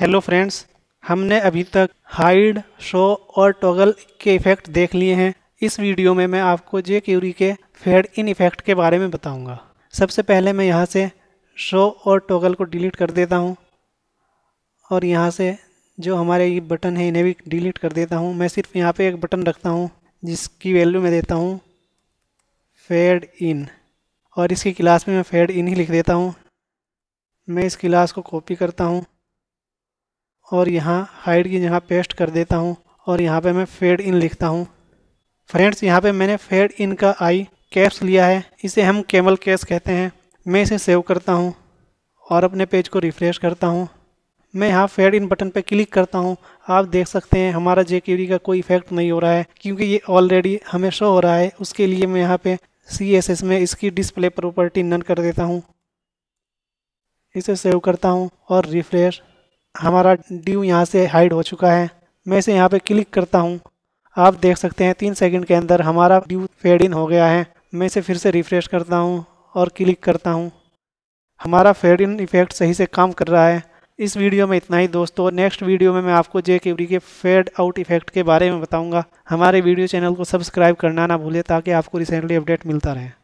Hello friends हमने अभी तक हाइड शो और टॉगल के इफ़ेक्ट देख लिए हैं इस वीडियो में मैं आपको जे क्यूरी के फेड इन इफ़ेक्ट के बारे में बताऊंगा। सबसे पहले मैं यहाँ से शो और टॉगल को डिलीट कर देता हूँ और यहाँ से जो हमारे ये बटन है इन्हें भी डिलीट कर देता हूँ मैं सिर्फ यहाँ पर एक बटन रखता हूँ जिसकी वैल्यू मैं देता हूँ फेड इन और इसकी क्लास में मैं फेड इन ही लिख देता हूँ मैं इस क्लास को कॉपी करता हूँ और यहाँ हाइड की जगह पेस्ट कर देता हूँ और यहाँ पे मैं फेड इन लिखता हूँ फ्रेंड्स यहाँ पे मैंने फेड इन का आई कैप्स लिया है इसे हम केमल कैस कहते हैं मैं इसे सेव करता हूँ और अपने पेज को रिफ़्रेश करता हूँ मैं यहाँ फेड इन बटन पर क्लिक करता हूँ आप देख सकते हैं हमारा जे का कोई इफेक्ट नहीं हो रहा है क्योंकि ये ऑलरेडी हमें शो हो रहा है उसके लिए मैं यहाँ पर सी एस एस में इसकी डिस्प्ले प्रॉपर्टी नन कर देता हूँ इसे सेव करता हूँ और रिफ्रेश हमारा ड्यू यहाँ से हाइड हो चुका है मैं इसे यहाँ पे क्लिक करता हूँ आप देख सकते हैं तीन सेकंड के अंदर हमारा ड्यू फेड इन हो गया है मैं इसे फिर से रिफ्रेश करता हूँ और क्लिक करता हूँ हमारा फेड इन इफेक्ट सही से काम कर रहा है इस वीडियो में इतना ही दोस्तों नेक्स्ट वीडियो में मैं आपको जे केवरी के फेड आउट इफेक्ट के बारे में बताऊँगा हमारे वीडियो चैनल को सब्सक्राइब करना ना भूलें ताकि आपको रिसेंटली अपडेट मिलता रहे